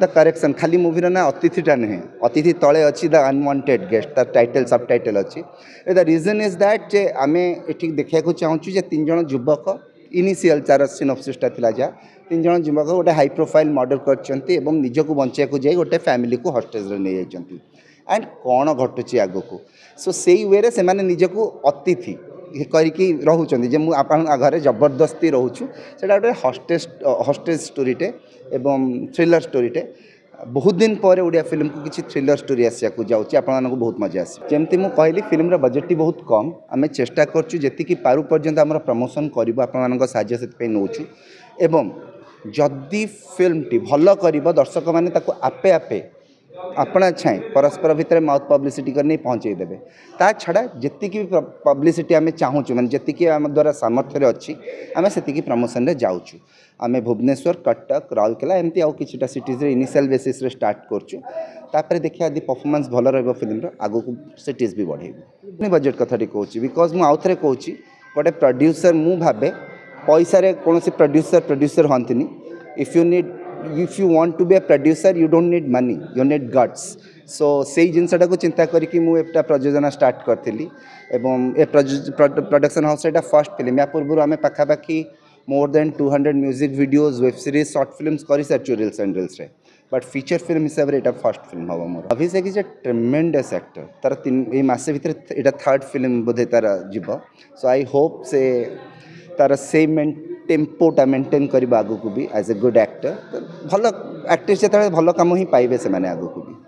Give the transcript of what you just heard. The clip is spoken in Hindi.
द करेक्शन खाली मुवीर ना अतिथिटा नुहे अतिथि तले अच्छी द अनवांटेड गेस्ट तार टाइटल सब टाइटल अच्छी द रिजन इज दैट जे आम ये देखा चाहूँ जे तीन जन जुवक इनिशियल चार सिनोपसीसटा था जहाँ तीन जन जुवक गोटे हाई प्रोफाइल मर्डर करजक निजक जाए गोटे फैमिली को हस्टेज नहीं जाइए एंड कौन आग को सो से वे से निजक अतिथि କରିକି ରହୁଛନ୍ତି ଯେ ମୁଁ ଆପଣଙ୍କ ଘରେ ଜବରଦସ୍ତି ରହୁଛୁ ସେଇଟା ଗୋଟେ ହଷ୍ଟେଜ୍ ହଷ୍ଟେଜ୍ ଷ୍ଟୋରିଟେ ଏବଂ ଥ୍ରିଲର୍ ଷ୍ଟୋରିଟେ ବହୁତ ଦିନ ପରେ ଓଡ଼ିଆ ଫିଲ୍ମକୁ କିଛି ଥ୍ରିଲର୍ ଷ୍ଟୋରି ଆସିବାକୁ ଯାଉଛି ଆପଣମାନଙ୍କୁ ବହୁତ ମଜା ଆସିବ ଯେମିତି ମୁଁ କହିଲି ଫିଲ୍ମର ବଜେଟ୍ଟି ବହୁତ କମ୍ ଆମେ ଚେଷ୍ଟା କରୁଛୁ ଯେତିକି ପାରୁ ପର୍ଯ୍ୟନ୍ତ ଆମର ପ୍ରମୋସନ୍ କରିବୁ ଆପଣମାନଙ୍କ ସାହାଯ୍ୟ ସେଥିପାଇଁ ନେଉଛୁ ଏବଂ ଯଦି ଫିଲ୍ମଟି ଭଲ କରିବ ଦର୍ଶକମାନେ ତାକୁ ଆପେ ଆପେ ଆପଣ ଚାହିଁ ପରସ୍ପର ଭିତରେ ମାଉଥ୍ ପବ୍ଲିସିଟି କରି ନେଇ ପହଞ୍ଚେଇ ଦେବେ ତା ଛଡ଼ା ଯେତିକି ବି ପବ୍ଲିସିଟି ଆମେ ଚାହୁଁଛୁ ମାନେ ଯେତିକି ଆମ ଦ୍ୱାରା ସାମର୍ଥ୍ୟରେ ଅଛି ଆମେ ସେତିକି ପ୍ରମୋସନରେ ଯାଉଛୁ ଆମେ ଭୁବନେଶ୍ୱର କଟକ ରାଉରକେଲା ଏମିତି ଆଉ କିଛିଟା ସିଟିଜ୍ରେ ଇନିସିଆଲ୍ ବେସିସ୍ରେ ଷ୍ଟାର୍ଟ କରୁଛୁ ତାପରେ ଦେଖିବା ଯଦି ପରଫର୍ମାନ୍ସ ଭଲ ରହିବ ଫିଲ୍ମର ଆଗକୁ ସିଟିଜ୍ ବି ବଢ଼େଇବୁ ପୁଣି ବଜେଟ୍ କଥାଟି କହୁଛି ବିକଜ୍ ମୁଁ ଆଉଥରେ କହୁଛି ଗୋଟେ ପ୍ରଡ୍ୟୁସର ମୁଁ ଭାବେ ପଇସାରେ କୌଣସି ପ୍ରଡ୍ୟୁସର ପ୍ରଡ୍ୟୁସର ହୁଅନ୍ତିନି if you need if you want to be a producer, you don't need money, you need guts. So সেই জিনিসটাকে চিন্তা করিকি মু একটা প্রযোজনা স্টার্ট করি এবং এ প্রডকশন হাউস এটা ফার্স্ট ফিল্ম ইয়া পূর্ব আমি পাখাপাখি more than two hundred music videos web series short films করে সারিছু রিলস আন্ড রিলসরে বট ফিচর ফিল্ম হিসাবে এটা ফার্স্ট ফিল্ম হব মোর অভিষেক ইজ এ ট্রেমেন্ডস আক্টর তার তিন এই মাসে ভিতরে এটা থার্ড ফিল্ম বোধে তার যাব সো আই হোপ সে তার সেই মেন্ট টেম্পোটা ମେଣ୍ଟେନ୍ କରିବା ଆଗକୁ ବି ଆଜ୍ ଏ ଗୁଡ଼୍ ଆକ୍ଟର ଭଲ ଆକ୍ଟ୍ରେସ୍ ଯେତେବେଳେ ଭଲ କାମ ହିଁ ପାଇବେ ସେମାନେ ଆଗକୁ ବି